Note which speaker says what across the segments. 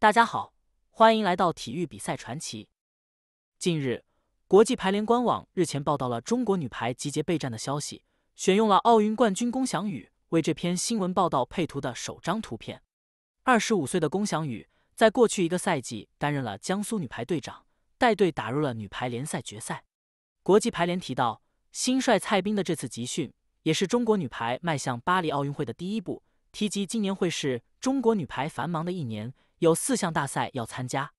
Speaker 1: 大家好，欢迎来到体育比赛传奇。近日，国际排联官网日前报道了中国女排集结备战的消息，选用了奥运冠军龚翔宇为这篇新闻报道配图的首张图片。二十五岁的龚翔宇，在过去一个赛季担任了江苏女排队长，带队打入了女排联赛决赛。国际排联提到，新帅蔡斌的这次集训，也是中国女排迈向巴黎奥运会的第一步。提及今年会是中国女排繁忙的一年。有四项大赛要参加，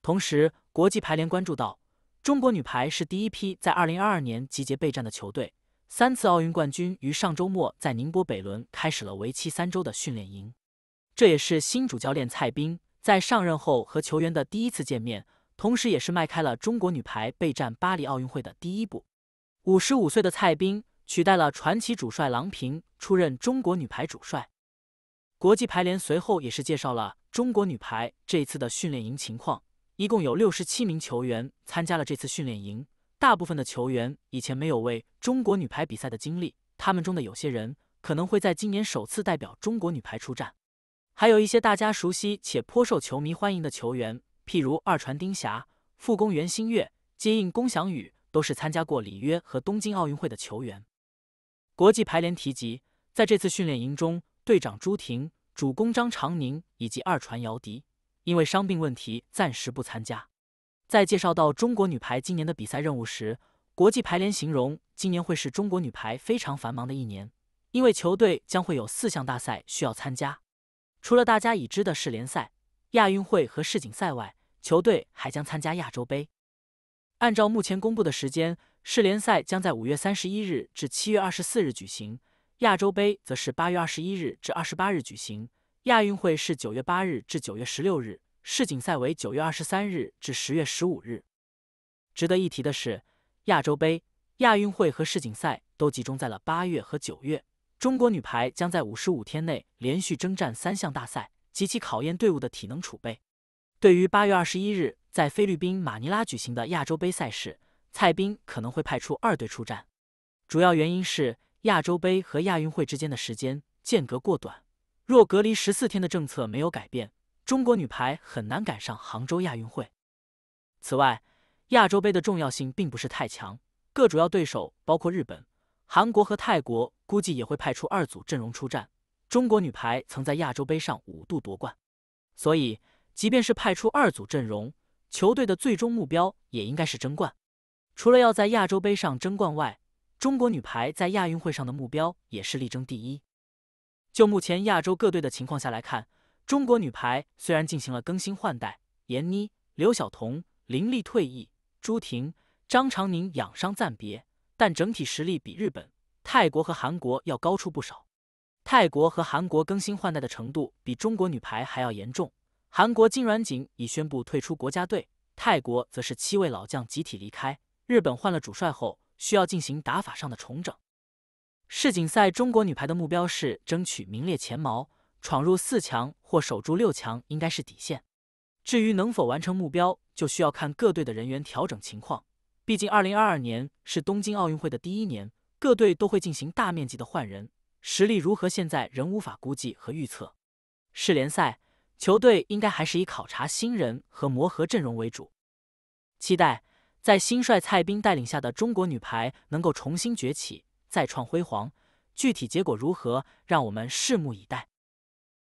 Speaker 1: 同时国际排联关注到，中国女排是第一批在二零二二年集结备战的球队。三次奥运冠军于上周末在宁波北仑开始了为期三周的训练营，这也是新主教练蔡斌在上任后和球员的第一次见面，同时也是迈开了中国女排备战巴黎奥运会的第一步。五十五岁的蔡斌取代了传奇主帅郎平出任中国女排主帅。国际排联随后也是介绍了中国女排这一次的训练营情况，一共有六十七名球员参加了这次训练营，大部分的球员以前没有为中国女排比赛的经历，他们中的有些人可能会在今年首次代表中国女排出战，还有一些大家熟悉且颇受球迷欢迎的球员，譬如二传丁霞、副攻袁心玥、接应龚翔宇都是参加过里约和东京奥运会的球员。国际排联提及，在这次训练营中，队长朱婷。主攻张常宁以及二传姚迪因为伤病问题暂时不参加。在介绍到中国女排今年的比赛任务时，国际排联形容今年会是中国女排非常繁忙的一年，因为球队将会有四项大赛需要参加。除了大家已知的世联赛、亚运会和世锦赛外，球队还将参加亚洲杯。按照目前公布的时间，世联赛将在五月三十一日至七月二十四日举行。亚洲杯则是八月二十一日至二十八日举行，亚运会是九月八日至九月十六日，世锦赛为九月二十三日至十月十五日。值得一提的是，亚洲杯、亚运会和世锦赛都集中在了八月和九月。中国女排将在五十五天内连续征战三项大赛，极其考验队伍的体能储备。对于八月二十一日在菲律宾马尼拉举行的亚洲杯赛事，蔡斌可能会派出二队出战，主要原因是。亚洲杯和亚运会之间的时间间隔过短，若隔离十四天的政策没有改变，中国女排很难赶上杭州亚运会。此外，亚洲杯的重要性并不是太强，各主要对手包括日本、韩国和泰国估计也会派出二组阵容出战。中国女排曾在亚洲杯上五度夺冠，所以即便是派出二组阵容，球队的最终目标也应该是争冠。除了要在亚洲杯上争冠外，中国女排在亚运会上的目标也是力争第一。就目前亚洲各队的情况下来看，中国女排虽然进行了更新换代，闫妮、刘晓彤、林丽退役，朱婷、张常宁养伤暂别，但整体实力比日本、泰国和韩国要高出不少。泰国和韩国更新换代的程度比中国女排还要严重，韩国金软锦已宣布退出国家队，泰国则是七位老将集体离开，日本换了主帅后。需要进行打法上的重整。世锦赛，中国女排的目标是争取名列前茅，闯入四强或守住六强应该是底线。至于能否完成目标，就需要看各队的人员调整情况。毕竟，二零二二年是东京奥运会的第一年，各队都会进行大面积的换人，实力如何现在仍无法估计和预测。世联赛，球队应该还是以考察新人和磨合阵容为主，期待。在新帅蔡斌带领下的中国女排能够重新崛起，再创辉煌。具体结果如何，让我们拭目以待。